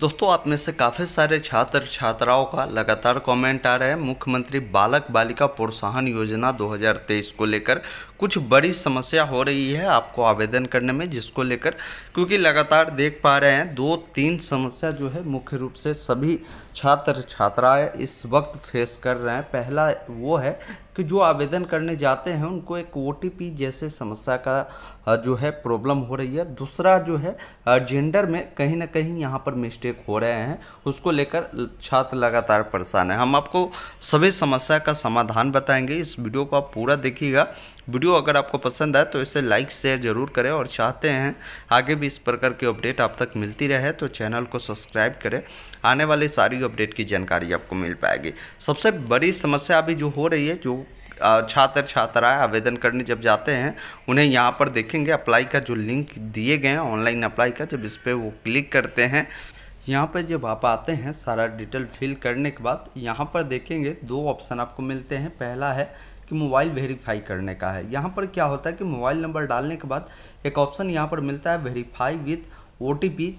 दोस्तों आप में से काफ़ी सारे छात्र छात्राओं का लगातार कमेंट आ रहा है मुख्यमंत्री बालक बालिका प्रोत्साहन योजना 2023 को लेकर कुछ बड़ी समस्या हो रही है आपको आवेदन करने में जिसको लेकर क्योंकि लगातार देख पा रहे हैं दो तीन समस्या जो है मुख्य रूप से सभी छात्र छात्राएं इस वक्त फेस कर रहे हैं पहला वो है कि जो आवेदन करने जाते हैं उनको एक ओ जैसे समस्या का जो है प्रॉब्लम हो रही है दूसरा जो है जेंडर में कहीं ना कहीं यहाँ पर मिस्ट मिस्टेक हो रहे हैं उसको लेकर छात्र लगातार परेशान है हम आपको सभी समस्या का समाधान बताएंगे इस वीडियो को आप पूरा देखिएगा वीडियो अगर आपको पसंद आए तो इसे लाइक शेयर जरूर करें और चाहते हैं आगे भी इस प्रकार की अपडेट आप तक मिलती रहे तो चैनल को सब्सक्राइब करें आने वाली सारी अपडेट की जानकारी आपको मिल पाएगी सबसे बड़ी समस्या अभी जो हो रही है जो छात्र छात्राएं आवेदन करने जब जाते हैं उन्हें यहाँ पर देखेंगे अप्लाई का जो लिंक दिए गए हैं ऑनलाइन अप्लाई का जब इस पर वो क्लिक करते हैं यहाँ पर जब आप आते हैं सारा डिटेल फिल करने के बाद यहाँ पर देखेंगे दो ऑप्शन आपको मिलते हैं पहला है कि मोबाइल वेरीफाई करने का है यहाँ पर क्या होता है कि मोबाइल नंबर डालने के बाद एक ऑप्शन यहाँ पर मिलता है वेरीफाई विथ ओ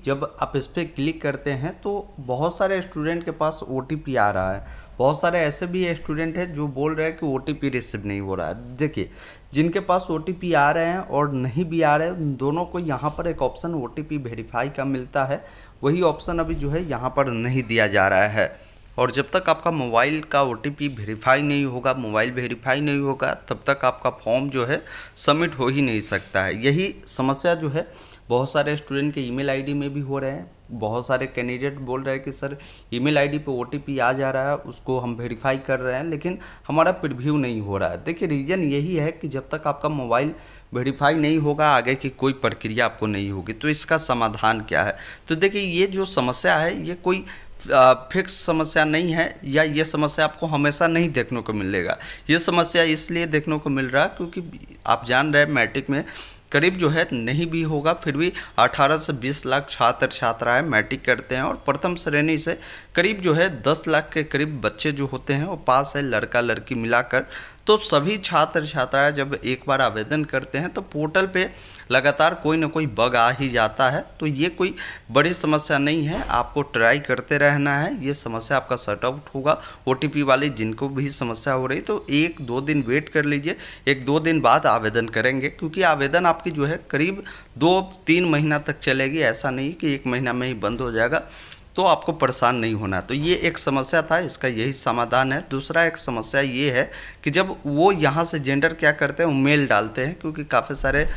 जब आप इस पर क्लिक करते हैं तो बहुत सारे स्टूडेंट के पास ओ आ रहा है बहुत सारे ऐसे भी स्टूडेंट हैं जो बोल रहे हैं कि ओ रिसीव नहीं हो रहा है देखिए जिनके पास ओ आ रहे हैं और नहीं भी आ रहे हैं दोनों को यहाँ पर एक ऑप्शन ओ वेरीफाई का मिलता है वही ऑप्शन अभी जो है यहाँ पर नहीं दिया जा रहा है और जब तक आपका मोबाइल का ओ वेरीफाई नहीं होगा मोबाइल वेरीफाई नहीं होगा तब तक आपका फॉर्म जो है सबमिट हो ही नहीं सकता है यही समस्या जो है बहुत सारे स्टूडेंट के ईमेल आईडी में भी हो रहे हैं बहुत सारे कैंडिडेट बोल रहे हैं कि सर ईमेल आईडी पे ओटीपी आ जा रहा है उसको हम वेरीफाई कर रहे हैं लेकिन हमारा प्रिव्यू नहीं हो रहा है देखिए रीज़न यही है कि जब तक आपका मोबाइल वेरीफाई नहीं होगा आगे की कोई प्रक्रिया आपको नहीं होगी तो इसका समाधान क्या है तो देखिए ये जो समस्या है ये कोई फिक्स समस्या नहीं है या ये समस्या आपको हमेशा नहीं देखने को मिलेगा ये समस्या इसलिए देखने को मिल रहा क्योंकि आप जान रहे हैं मैट्रिक में करीब जो है नहीं भी होगा फिर भी 18 से 20 लाख छात्र छात्राएं मैट्रिक करते हैं और प्रथम श्रेणी से करीब जो है 10 लाख के करीब बच्चे जो होते हैं वो पास है लड़का लड़की मिलाकर तो सभी छात्र छात्राएं जब एक बार आवेदन करते हैं तो पोर्टल पे लगातार कोई ना कोई बग आ ही जाता है तो ये कोई बड़ी समस्या नहीं है आपको ट्राई करते रहना है ये समस्या आपका सर्ट आउट होगा ओ वाली जिनको भी समस्या हो रही तो एक दो दिन वेट कर लीजिए एक दो दिन बाद आवेदन करेंगे क्योंकि आवेदन आप आपकी जो है करीब दो तीन महीना तक चलेगी ऐसा नहीं कि एक महीना में ही बंद हो जाएगा तो आपको परेशान नहीं होना है तो ये एक समस्या था इसका यही समाधान है दूसरा एक समस्या ये है कि जब वो यहाँ से जेंडर क्या करते हैं मेल डालते हैं क्योंकि काफ़ी सारे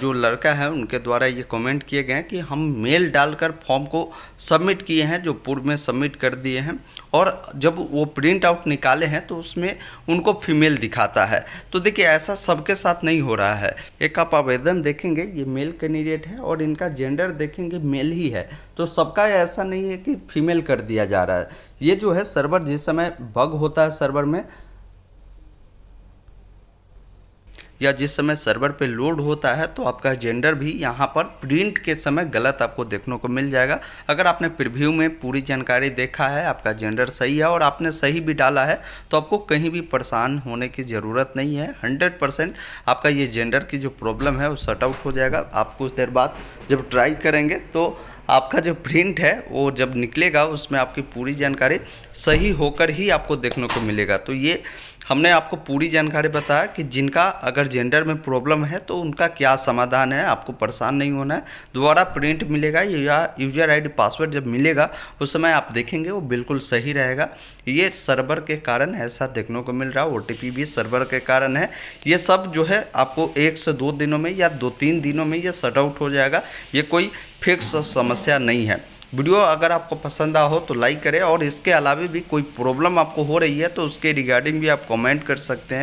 जो लड़का है उनके द्वारा ये कमेंट किए गए हैं कि हम मेल डालकर फॉर्म को सबमिट किए हैं जो पूर्व में सबमिट कर दिए हैं और जब वो प्रिंट आउट निकाले हैं तो उसमें उनको फीमेल दिखाता है तो देखिए ऐसा सबके साथ नहीं हो रहा है एक आप आवेदन देखेंगे ये मेल कैंडिडेट है और इनका जेंडर देखेंगे मेल ही है तो सबका ऐसा नहीं है कि फीमेल कर दिया जा रहा है ये जो है सर्वर जिस समय बग होता है सर्वर में या जिस समय सर्वर पे लोड होता है तो आपका जेंडर भी यहाँ पर प्रिंट के समय गलत आपको देखने को मिल जाएगा अगर आपने प्रिव्यू में पूरी जानकारी देखा है आपका जेंडर सही है और आपने सही भी डाला है तो आपको कहीं भी परेशान होने की ज़रूरत नहीं है हंड्रेड परसेंट आपका ये जेंडर की जो प्रॉब्लम है वो सर्ट आउट हो जाएगा आप कुछ देर बाद जब ट्राई करेंगे तो आपका जो प्रिंट है वो जब निकलेगा उसमें आपकी पूरी जानकारी सही होकर ही आपको देखने को मिलेगा तो ये हमने आपको पूरी जानकारी बताया कि जिनका अगर जेंडर में प्रॉब्लम है तो उनका क्या समाधान है आपको परेशान नहीं होना है दोबारा प्रिंट मिलेगा या यूजर आईडी पासवर्ड जब मिलेगा उस समय आप देखेंगे वो बिल्कुल सही रहेगा ये सर्वर के कारण ऐसा देखने को मिल रहा है ओ भी सर्वर के कारण है ये सब जो है आपको एक से दो दिनों में या दो तीन दिनों में ये सर्ट आउट हो जाएगा ये कोई फिक्स समस्या नहीं है वीडियो अगर आपको पसंद आ हो तो लाइक करें और इसके अलावा भी कोई प्रॉब्लम आपको हो रही है तो उसके रिगार्डिंग भी आप कमेंट कर सकते हैं